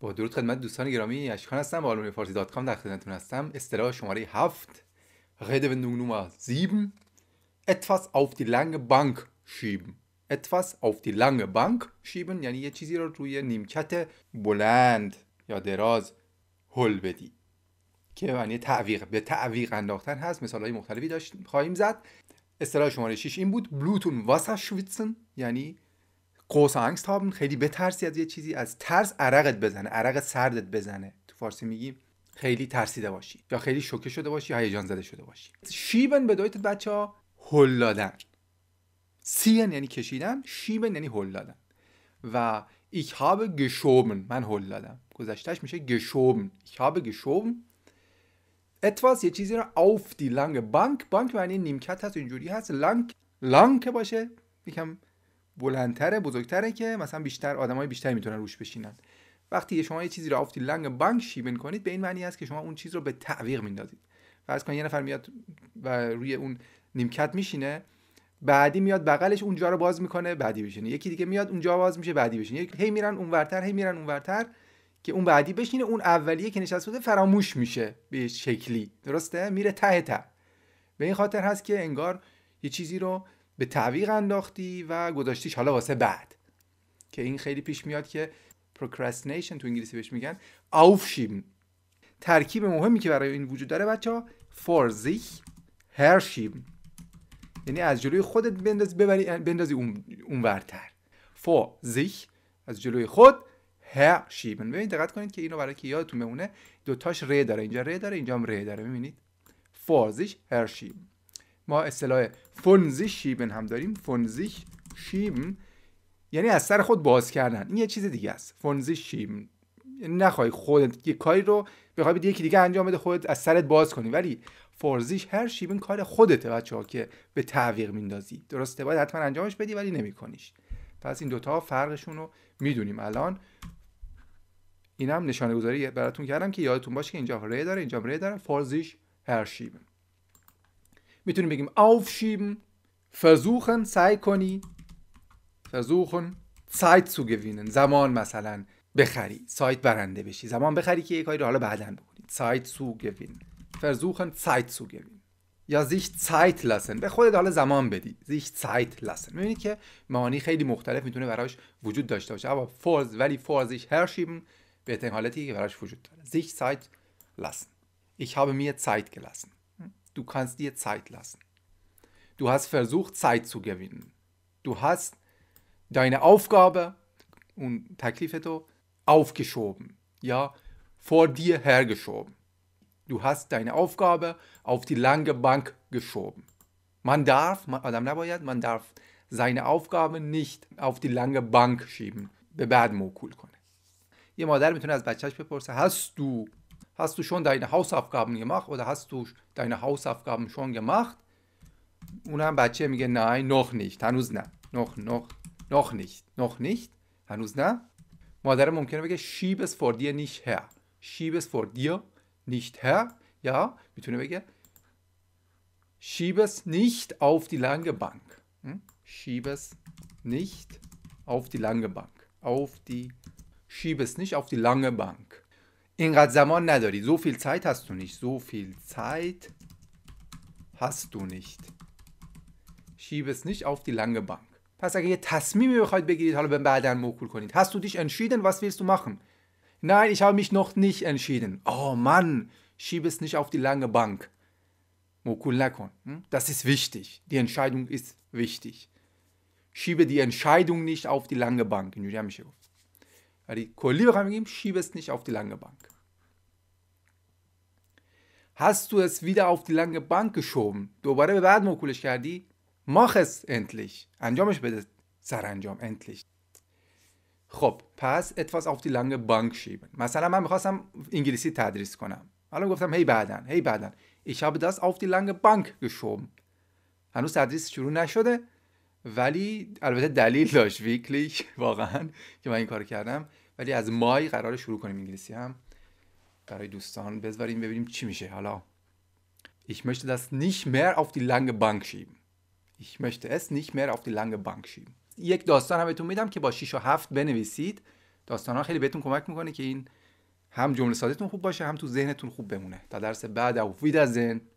با درود خدمت دوستان گرامی اشکان هستم با آلمانی فارسی دات کام در خدمتتون هستم اصطلاح شماره 7 به نونوما 7 etwas auf die lange Bank schieben etwas auf die لنگ بانک schieben یعنی یه چیزی رو روی نیمکت بلند یا دراز هل بدی که معنی تعویق به تعویق انداختن هست مثال های مختلفی داشت خواهیم زد اصطلاح شماره 6 این بود بلوتون واسه شویتسن یعنی قوس خیلی بترسی از یه چیزی از ترس عرقت بزنه عرق سردت بزنه تو فارسی میگیم خیلی ترسیده باشی یا خیلی شوکه شده باشی یا هیجان زده شده باشی شیبن به دویت بچه ها هل دادن سین یعنی کشیدن شیبن یعنی هل و ich habe geschoben من هل دادم گذشتهش میشه geschoben ich habe geschoben etwas یه چیزی رو اوف دی lange بانک bank نیمکت هست اینجوری هست لانگ لانگ باشه یکم بلندتره بزرگتره که مثلا بیشتر آدمای بیشتری میتونن روش بشینن وقتی شما یه چیزی رو آفتی لنگ بانک شیبن کنید به این معنی است که شما اون چیز رو به تعویق میندازید فرض کن یه نفر میاد و روی اون نیمکت میشینه بعدی میاد بغلش اونجا رو باز میکنه بعدی بشینه یکی دیگه میاد اونجا باز میشه بعدی بشینه یکی هی میرن اونورتر هی میرن اونورتر که اون بعدی بشینه اون اولیه که نشسته بوده فراموش میشه به شکلی درسته میره ته ته به این خاطر هست که انگار یه چیزی رو به تعویق انداختی و گذاشتیش حالا واسه بعد که این خیلی پیش میاد که Procrastination تو انگلیسی بهش میگن Aufschieben ترکیب مهمی که برای این وجود داره بچه ها هر هرشیم یعنی از جلوی خودت بنداز ببری بندازی اون اونورتر sich از جلوی خود هرشیم ببینید دقت کنید که اینو برای که یادتون بمونه دوتاش ر داره اینجا ره داره اینجا هم ر داره میبینید ف هرشیم ما اصطلاح فونزیش شیبن هم داریم فونزیش شیبن یعنی از سر خود باز کردن این یه چیز دیگه است فونزیش شیبن نخوای خودت یه کاری رو بخوای بدی یکی دیگه انجام بده خودت از سرت باز کنی ولی فرزیش هر شیبن کار خودته ها که به تعویق میندازی درسته باید حتما انجامش بدی ولی نمیکنیش پس این دوتا فرقشون رو میدونیم الان اینم نشانه گذاری براتون کردم که یادتون باشه که اینجا ر داره اینجا ر داره هر شیبن میتونیم بگیم aufschieben versuchen سعی کنی versuchen Zeit zu gewinnen زمان مثلا بخری سایت برنده بشی زمان بخری که یه کاری رو حالا بعدا بکنی Zeit zu gewinnen versuchen Zeit zu gewinnen یا sich Zeit lassen به خودت حالا زمان بدی sich Zeit lassen میبینید که معانی خیلی مختلف میتونه براش وجود داشته باشه اما فرض ولی فرضش herrschieben به حالتی که براش وجود داره زیش Zeit lassen ich habe mir Zeit gelassen du kannst dir Zeit lassen. Du hast versucht, Zeit zu gewinnen. Du hast deine Aufgabe und Taklifeto aufgeschoben, ja, vor dir hergeschoben. Du hast deine Aufgabe auf die lange Bank geschoben. Man darf, Adam Nabayat, man darf seine Aufgabe nicht auf die lange Bank schieben. به بعد موکول کنه یه مادر میتونه از بچهش بپرسه هست du hast du schon deine Hausaufgaben gemacht oder hast du deine Hausaufgaben schon gemacht? Und dann Bacche میگه nein, noch nicht, هنوز نه. Noch, noch, noch nicht, noch nicht, هنوز نه. مادر ممکنه schieb es vor dir nicht her. Schieb es vor dir nicht her. Ja, میتونه schieb es nicht auf die lange Bank. Hm? Schieb es nicht auf die lange Bank. Auf die, schieb es nicht auf die lange Bank. اینقدر زمان نداری so viel Zeit hast du nicht so viel Zeit hast du nicht schieb es nicht auf die lange Bank پس اگه یه تصمیمی بخواید بگیرید حالا به بعدا موکول کنید hast du dich entschieden was willst du machen nein ich habe mich noch nicht entschieden oh Mann schieb es nicht auf die lange Bank موکول نکن hm? das ist wichtig die Entscheidung ist wichtig schiebe die Entscheidung nicht auf die lange Bank اینجوری میشه گفت die Kohle reingeben, schiebe es nicht auf die lange Bank. Hast du es wieder auf die lange bank geschoben دوباره به بعد موکولش کردی es endlich انجامش بده سرانجام endlich خب پس etwas auf die lange bank schieben مثلا من میخواستم انگلیسی تدریس کنم حالا گفتم هی hey, بعدن هی hey, بعدن ich habe das auf die lange bank geschoben هنوز تدریس شروع نشده ولی البته دلیل داشت ویکلیک واقعا که من این کار کردم ولی از مای قرار شروع کنیم انگلیسی هم برای دوستان بذاریم ببینیم چی میشه حالا Ich möchte das nicht mehr auf die lange Bank schieben. Ich möchte es nicht mehr auf die lange Bank schieben. یک داستان هم بهتون میدم که با 6 و 7 بنویسید. داستان ها خیلی بهتون کمک میکنه که این هم جمله سازیتون خوب باشه هم تو ذهنتون خوب بمونه. تا درس بعد او ویدازن.